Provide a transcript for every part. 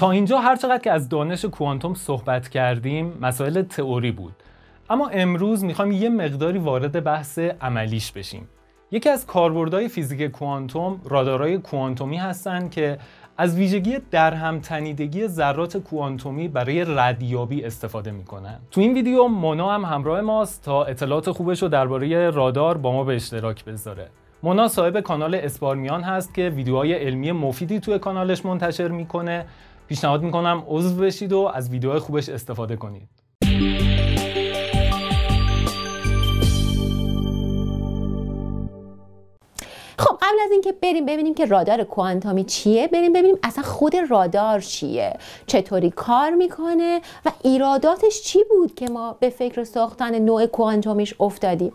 تا اینجا هر چقدر که از دانش کوانتوم صحبت کردیم مسائل تئوری بود اما امروز میخوام یه مقداری وارد بحث عملیش بشیم یکی از کاربردهای فیزیک کوانتوم رادارهای کوانتومی هستند که از ویژگی درهم تنیدگی ذرات کوانتومی برای ردیابی استفاده میکنند. تو این ویدیو مونا هم همراه ماست تا اطلاعات خوبش رو درباره رادار با ما به اشتراک بذاره مونا صاحب کانال اسپارمیان هست که ویدیوهای علمی مفیدی توی کانالش منتشر میکنه پیشنهاد میکنم عضو بشید و از ویدیو خوبش استفاده کنید خب قبل از اینکه بریم ببینیم که رادار کوانتومی چیه بریم ببینیم اصلا خود رادار چیه چطوری کار میکنه و ایراداتش چی بود که ما به فکر ساختن نوع کوانتومیش افتادیم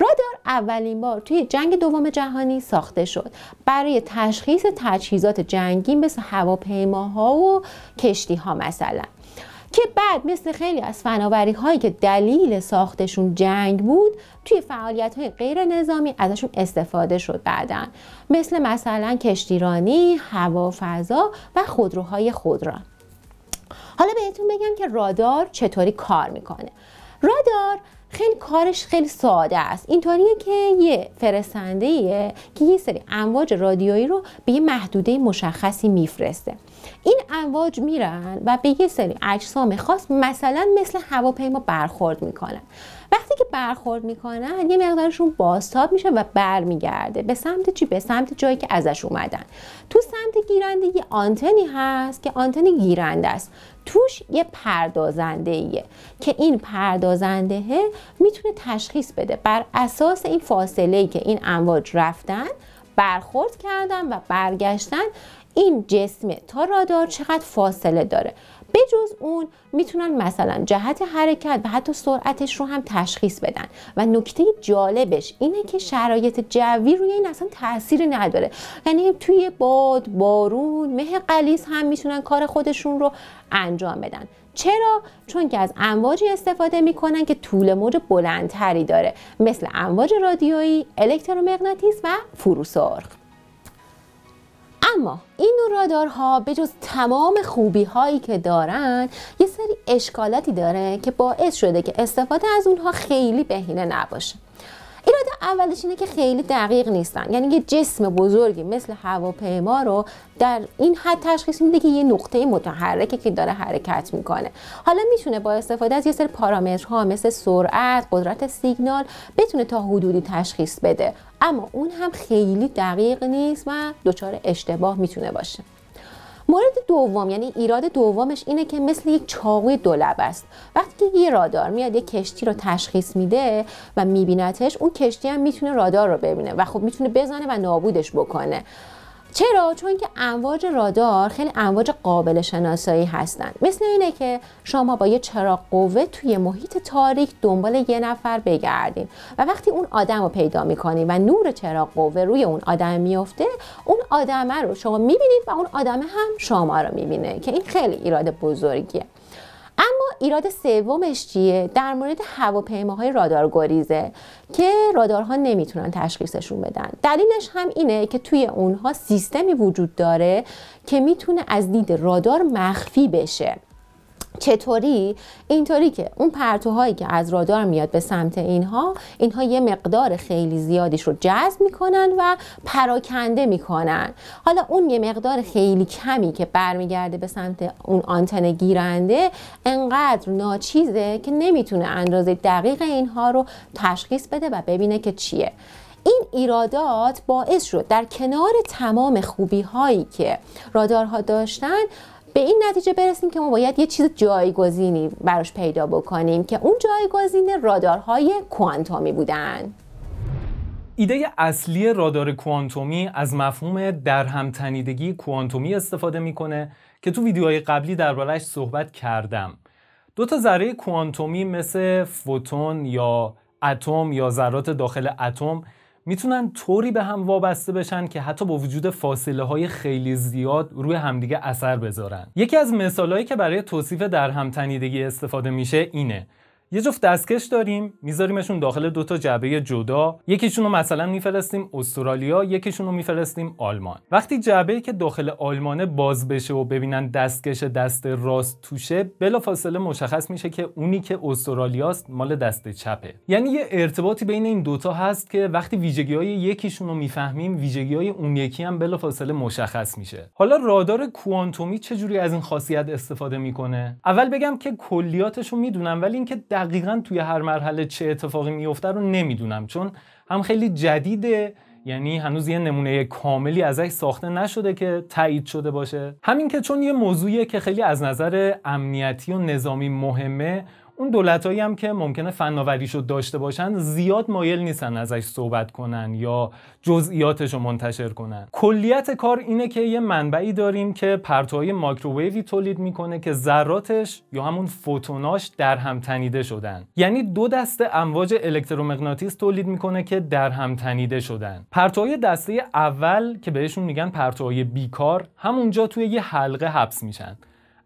رادار اولین بار توی جنگ دوم جهانی ساخته شد برای تشخیص تجهیزات جنگی مثل هواپیماها و کشتی ها مثلا که بعد مثل خیلی از فناوری هایی که دلیل ساختشون جنگ بود توی فعالیت های غیر نظامی ازشون استفاده شد بعدا مثل مثلا کشتیرانی، هوافضا و خودروهای خودران حالا بهتون بگم که رادار چطوری کار میکنه رادار خیلی کارش خیلی ساده است اینطوریه که یه فرستنده ایه که یه سری امواج رادیویی رو به یه محدوده مشخصی میفرسته این امواج میرن و به یه سری اجسام خاص مثلا مثل هواپیما برخورد میکنن وقتی که برخورد میکنن یه مقدارشون بازتاب میشه و برمیگرده به سمت چی به سمت جایی که ازش اومدن تو سمت گیرنده یه آنتنی هست که آنتن گیرنده است توش یه پردازنده ایه که این پردازنده میتونه تشخیص بده بر اساس این فاصله ای که این امواج رفتن برخورد کردن و برگشتن این جسم تا رادار چقدر فاصله داره بجز اون میتونن مثلا جهت حرکت و حتی سرعتش رو هم تشخیص بدن و نکته جالبش اینه که شرایط جوی روی این اصلا تاثیری نداره یعنی توی باد بارون مه قلیز هم میتونن کار خودشون رو انجام بدن چرا چون که از امواجی استفاده میکنن که طول موج بلندتری داره مثل امواج رادیویی الکترومغناطیس و فروسرخ اما این نوع رادارها به جز تمام خوبی هایی که دارن یه سری اشکالاتی داره که باعث شده که استفاده از اونها خیلی بهینه نباشه ایراد اولش اینه که خیلی دقیق نیستن یعنی یه جسم بزرگی مثل هواپیما رو در این حد تشخیص میده که یه نقطه متحرکه که داره حرکت میکنه حالا میتونه با استفاده از یه سری پارامترها مثل سرعت قدرت سیگنال بتونه تا حدودی تشخیص بده اما اون هم خیلی دقیق نیست و دچار اشتباه میتونه باشه مورد دوم یعنی ایراد دومش اینه که مثل یک چاقوی دولب است وقتی یه رادار میاد یه کشتی رو تشخیص میده و میبینتش اون کشتی هم میتونه رادار رو ببینه و خب میتونه بزنه و نابودش بکنه چرا چون که امواج رادار خیلی امواج قابل شناسایی هستند مثل اینه که شما با یه چراغ قوه توی محیط تاریک دنبال یه نفر بگردین و وقتی اون آدم رو پیدا میکنیم و نور چراغ قوه روی اون آدم میفته اون آدمه رو شما میبینید و اون آدم هم شما رو میبینه که این خیلی ایراد بزرگیه ایراد سومش چیه در مورد هواپیماهای گریزه که رادارها نمیتونن تشخیصشون بدن دلیلش هم اینه که توی اونها سیستمی وجود داره که میتونه از دید رادار مخفی بشه چطوری اینطوری که اون پرتوهایی که از رادار میاد به سمت اینها اینها یه مقدار خیلی زیادیش رو جذب میکنن و پراکنده میکنن حالا اون یه مقدار خیلی کمی که برمیگرده به سمت اون آنتن گیرنده انقدر ناچیزه که نمیتونه اندازه دقیق اینها رو تشخیص بده و ببینه که چیه این ایرادات باعث شد در کنار تمام خوبی هایی که رادارها داشتن به این نتیجه برسیم که ما باید یه چیز جایگزینی براش پیدا بکنیم که اون جایگزین رادارهای کوانتومی بودن ایده اصلی رادار کوانتومی از مفهوم درهمتنیدگی کوانتومی استفاده میکنه که تو ویدیوهای قبلی دربارهش صحبت کردم دو تا ذره کوانتومی مثل فوتون یا اتم یا ذرات داخل اتم میتونن طوری به هم وابسته بشن که حتی با وجود فاصله های خیلی زیاد روی همدیگه اثر بذارن یکی از مثالهایی که برای توصیف در همتنیدگی استفاده میشه اینه یه جفت دستکش داریم میذاریمشون داخل دوتا جعبه جدا یکیشون رو مثلا میفرستیم استرالیا یکیشون رو میفرستیم آلمان وقتی جعبه که داخل آلمانه باز بشه و ببینن دستکش دست راست توشه فاصله مشخص میشه که اونی که استرالیاست مال دست چپه یعنی یه ارتباطی بین این دوتا هست که وقتی ویژگی های یکیشون رو میفهمیم ویژگی های اون یکی هم بلافاصله مشخص میشه حالا رادار کوانتومی چجوری از این خاصیت استفاده میکنه اول بگم که کلیاتشون رو میدونم ولی اینکه دقیقا توی هر مرحله چه اتفاقی میفته رو نمیدونم چون هم خیلی جدیده یعنی هنوز یه نمونه کاملی ازش ساخته نشده که تایید شده باشه همین که چون یه موضوعیه که خیلی از نظر امنیتی و نظامی مهمه اون دولتایی هم که ممکنه فناوریشو داشته باشن زیاد مایل نیستن ازش صحبت کنن یا جزئیاتش رو منتشر کنن کلیت کار اینه که یه منبعی داریم که پرتوهای مایکروویوی تولید میکنه که ذراتش یا همون فوتوناش در هم تنیده شدن یعنی دو دسته امواج الکترومغناطیس تولید میکنه که در هم تنیده شدن پرتوهای دسته اول که بهشون میگن پرتوهای بیکار همونجا توی یه حلقه حبس میشن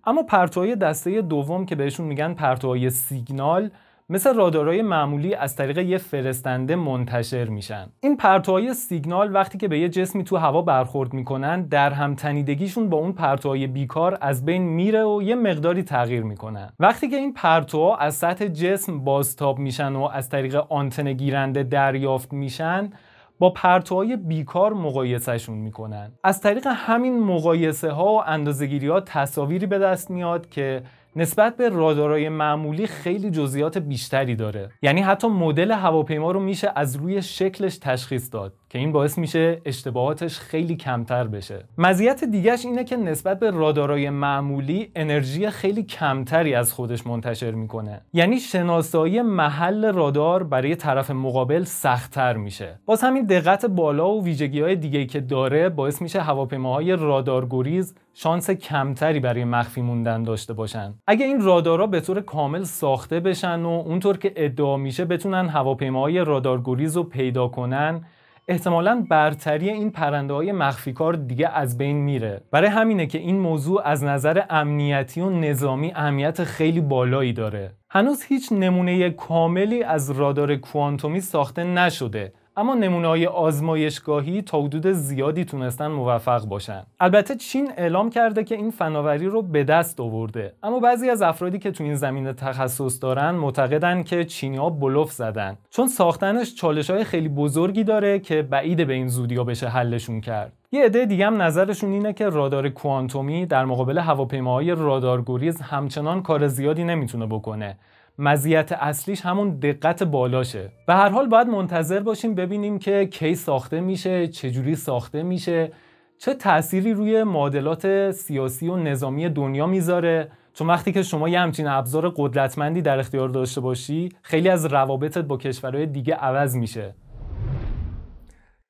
اما پرتوهای دسته دوم که بهشون میگن پرتوهای سیگنال مثل رادارهای معمولی از طریق یه فرستنده منتشر میشن این پرتوهای سیگنال وقتی که به یه جسمی تو هوا برخورد میکنن در هم تنیدگیشون با اون پرتوهای بیکار از بین میره و یه مقداری تغییر میکنن وقتی که این پرتوها از سطح جسم بازتاب میشن و از طریق آنتن گیرنده دریافت میشن با پرتوهای بیکار مقایسهشون میکنن از طریق همین مقایسه ها و اندازهگیری ها تصاویری به دست میاد که نسبت به رادارهای معمولی خیلی جزئیات بیشتری داره یعنی حتی مدل هواپیما رو میشه از روی شکلش تشخیص داد که این باعث میشه اشتباهاتش خیلی کمتر بشه مزیت دیگهش اینه که نسبت به رادارای معمولی انرژی خیلی کمتری از خودش منتشر میکنه یعنی شناسایی محل رادار برای طرف مقابل سختتر میشه باز همین دقت بالا و ویژگی های دیگه که داره باعث میشه هواپیماهای رادارگریز شانس کمتری برای مخفی موندن داشته باشن اگه این رادارها به طور کامل ساخته بشن و اونطور که ادعا میشه بتونن هواپیماهای رادارگریز رو پیدا کنن احتمالا برتری این پرنده های مخفیکار دیگه از بین میره برای همینه که این موضوع از نظر امنیتی و نظامی اهمیت خیلی بالایی داره هنوز هیچ نمونه کاملی از رادار کوانتومی ساخته نشده اما نمونه های آزمایشگاهی تا حدود زیادی تونستن موفق باشن البته چین اعلام کرده که این فناوری رو به دست آورده اما بعضی از افرادی که تو این زمینه تخصص دارن معتقدن که چینی ها بلوف زدن چون ساختنش چالش های خیلی بزرگی داره که بعید به این زودیا بشه حلشون کرد یه عده دیگه هم نظرشون اینه که رادار کوانتومی در مقابل هواپیماهای رادارگوریز همچنان کار زیادی نمیتونه بکنه مزیت اصلیش همون دقت بالاشه به هر حال باید منتظر باشیم ببینیم که کی ساخته میشه چجوری ساخته میشه چه تأثیری روی معادلات سیاسی و نظامی دنیا میذاره چون وقتی که شما یه همچین ابزار قدرتمندی در اختیار داشته باشی خیلی از روابطت با کشورهای دیگه عوض میشه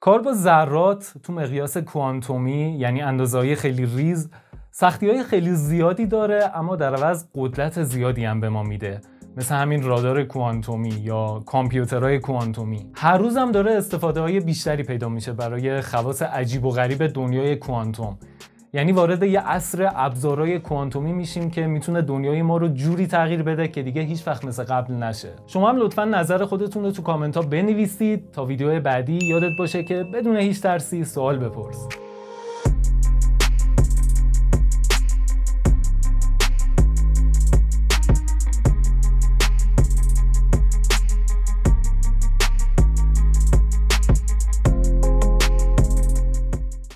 کار با ذرات تو مقیاس کوانتومی یعنی اندازه‌ای خیلی ریز سختی های خیلی زیادی داره اما در عوض قدرت زیادی هم به ما میده مثل همین رادار کوانتومی یا کامپیوترهای کوانتومی هر روز هم داره استفاده های بیشتری پیدا میشه برای خواص عجیب و غریب دنیای کوانتوم یعنی وارد یه عصر ابزارهای کوانتومی میشیم که میتونه دنیای ما رو جوری تغییر بده که دیگه هیچ وقت مثل قبل نشه شما هم لطفا نظر خودتون رو تو کامنت ها بنویسید تا ویدیو بعدی یادت باشه که بدون هیچ ترسی سوال بپرسید